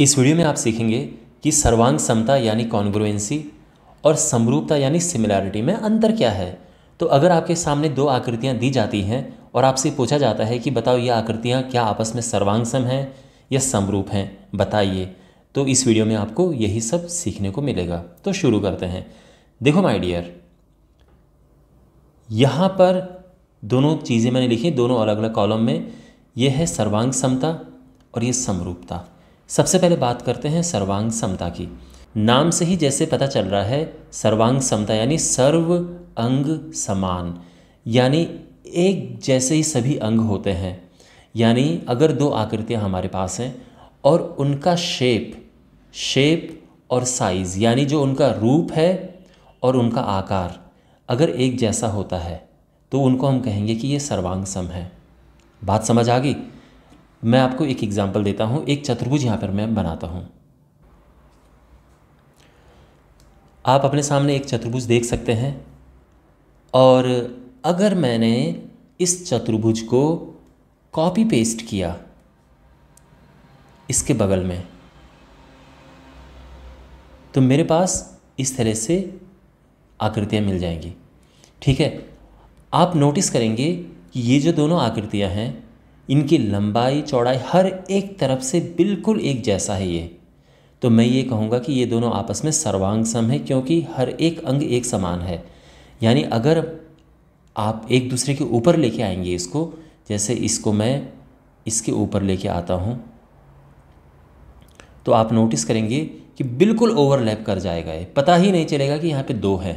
इस वीडियो में आप सीखेंगे कि सर्वांग समता यानी कॉन्ग्रुएंसी और समरूपता यानी सिमिलैरिटी में अंतर क्या है तो अगर आपके सामने दो आकृतियाँ दी जाती हैं और आपसे पूछा जाता है कि बताओ ये आकृतियाँ क्या आपस में सर्वांग सम हैं या समरूप हैं बताइए तो इस वीडियो में आपको यही सब सीखने को मिलेगा तो शुरू करते हैं देखो माय डियर यहाँ पर दोनों चीज़ें मैंने लिखी दोनों अलग अलग कॉलम में ये है सर्वांग समता और ये समरूपता सबसे पहले बात करते हैं सर्वांग समता की नाम से ही जैसे पता चल रहा है सर्वांग समता यानी सर्व अंग समान यानी एक जैसे ही सभी अंग होते हैं यानी अगर दो आकृतियां हमारे पास हैं और उनका शेप शेप और साइज़ यानी जो उनका रूप है और उनका आकार अगर एक जैसा होता है तो उनको हम कहेंगे कि ये सर्वांग सम है बात समझ आ गई मैं आपको एक एग्जाम्पल देता हूँ एक चतुर्भुज यहाँ पर मैं बनाता हूँ आप अपने सामने एक चतुर्भुज देख सकते हैं और अगर मैंने इस चतुर्भुज को कॉपी पेस्ट किया इसके बगल में तो मेरे पास इस तरह से आकृतियाँ मिल जाएंगी ठीक है आप नोटिस करेंगे कि ये जो दोनों आकृतियाँ हैं इनकी लंबाई चौड़ाई हर एक तरफ से बिल्कुल एक जैसा है ये तो मैं ये कहूँगा कि ये दोनों आपस में सर्वांग सम है क्योंकि हर एक अंग एक समान है यानी अगर आप एक दूसरे के ऊपर लेके आएंगे इसको जैसे इसको मैं इसके ऊपर लेके आता हूँ तो आप नोटिस करेंगे कि बिल्कुल ओवरलैप कर जाएगा ये पता ही नहीं चलेगा कि यहाँ पे दो है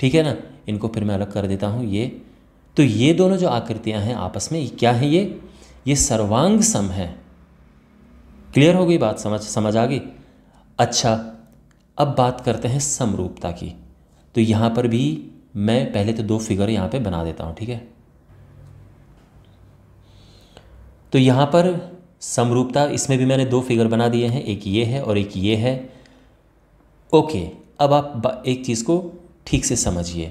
ठीक है ना इनको फिर मैं अलग कर देता हूँ ये तो ये दोनों जो आकृतियाँ हैं आपस में क्या है ये ये सर्वांग सम है क्लियर हो गई बात समझ समझ आ गई अच्छा अब बात करते हैं समरूपता की तो यहां पर भी मैं पहले तो दो फिगर यहां पे बना देता हूं ठीक है तो यहां पर समरूपता इसमें भी मैंने दो फिगर बना दिए हैं एक ये है और एक ये है ओके अब आप एक चीज़ को ठीक से समझिए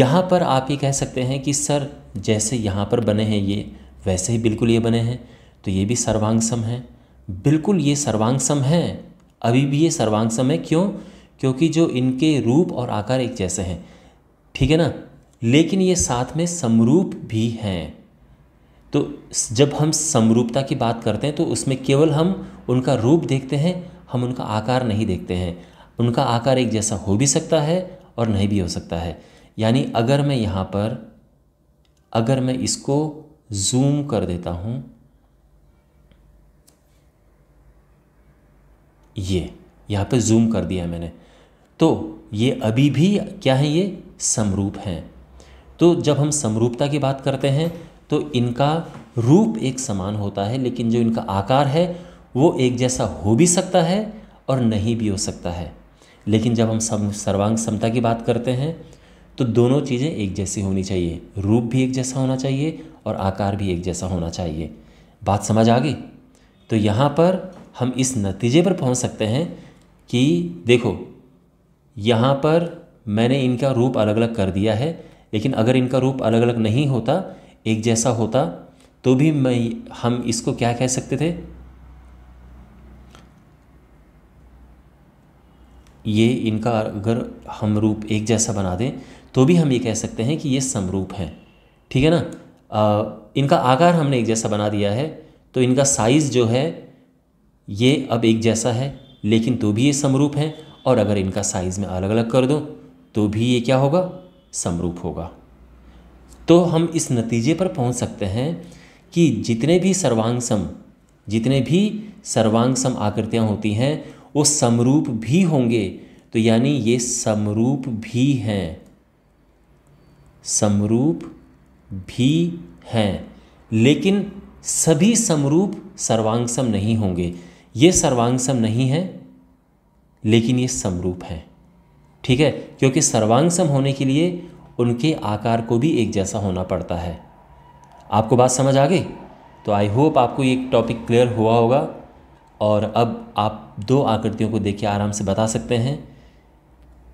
यहां पर आप ये कह सकते हैं कि सर जैसे यहां पर बने हैं ये वैसे ही बिल्कुल ये बने हैं तो ये भी सर्वांग सम है बिल्कुल ये सर्वांग सम है अभी भी ये सर्वांग सम है क्यों क्योंकि जो इनके रूप और आकार एक जैसे हैं ठीक है ना लेकिन ये साथ में समरूप भी हैं तो जब हम समरूपता की बात करते हैं तो उसमें केवल हम उनका रूप देखते हैं हम उनका आकार नहीं देखते हैं उनका आकार एक जैसा हो भी सकता है और नहीं भी हो सकता है यानी अगर मैं यहाँ पर अगर मैं इसको जूम कर देता हूँ ये यहाँ पे जूम कर दिया मैंने तो ये अभी भी क्या है ये समरूप हैं तो जब हम समरूपता की बात करते हैं तो इनका रूप एक समान होता है लेकिन जो इनका आकार है वो एक जैसा हो भी सकता है और नहीं भी हो सकता है लेकिन जब हम सम सर्वांग समता की बात करते हैं तो दोनों चीज़ें एक जैसी होनी चाहिए रूप भी एक जैसा होना चाहिए और आकार भी एक जैसा होना चाहिए बात समझ आ गई तो यहाँ पर हम इस नतीजे पर पहुँच सकते हैं कि देखो यहाँ पर मैंने इनका रूप अलग अलग कर दिया है लेकिन अगर इनका रूप अलग अलग नहीं होता एक जैसा होता तो भी मैं हम इसको क्या कह सकते थे ये इनका अगर हम रूप एक जैसा बना दें तो भी हम ये कह सकते हैं कि ये समरूप हैं ठीक है ना आ, इनका आकार हमने एक जैसा बना दिया है तो इनका साइज़ जो है ये अब एक जैसा है लेकिन तो भी ये समरूप हैं और अगर इनका साइज़ में अलग अलग कर दो तो भी ये क्या होगा समरूप होगा तो हम इस नतीजे पर पहुंच सकते हैं कि जितने भी सर्वांगसम जितने भी सर्वांगसम आकृतियाँ होती हैं वो समरूप भी होंगे तो यानी ये समरूप भी हैं समरूप भी हैं लेकिन सभी समरूप सर्वांगसम नहीं होंगे ये सर्वांगसम नहीं है लेकिन ये समरूप हैं ठीक है क्योंकि सर्वांगसम होने के लिए उनके आकार को भी एक जैसा होना पड़ता है आपको बात समझ आ गई तो आई होप आपको ये टॉपिक क्लियर हुआ होगा और अब आप दो आकृतियों को देख के आराम से बता सकते हैं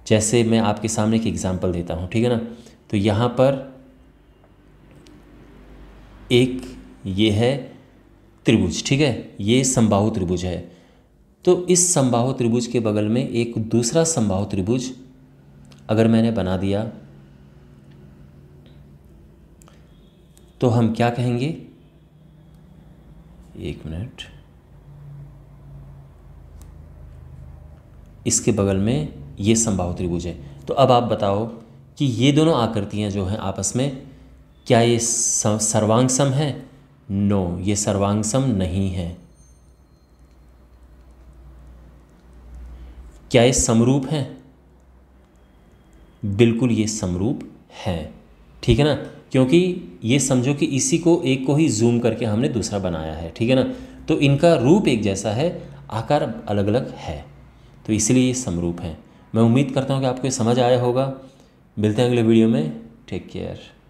जैसे मैं आपके सामने एक एग्ज़ाम्पल देता हूँ ठीक है ना तो यहाँ पर एक ये है त्रिभुज ठीक है ये समबाहु त्रिभुज है तो इस समबाहु त्रिभुज के बगल में एक दूसरा समबाहु त्रिभुज अगर मैंने बना दिया तो हम क्या कहेंगे एक मिनट इसके बगल में ये संभाव त्रिभुज है तो अब आप बताओ कि ये दोनों आकृतियाँ जो हैं आपस में क्या ये सर्वांग सम है नो ये सर्वांग सम नहीं है क्या ये समरूप है बिल्कुल ये समरूप है ठीक है ना क्योंकि ये समझो कि इसी को एक को ही जूम करके हमने दूसरा बनाया है ठीक है ना तो इनका रूप एक जैसा है आकार अलग अलग है तो इसलिए ये समरूप है मैं उम्मीद करता हूँ कि आपको समझ आया होगा मिलते हैं अगले वीडियो में टेक केयर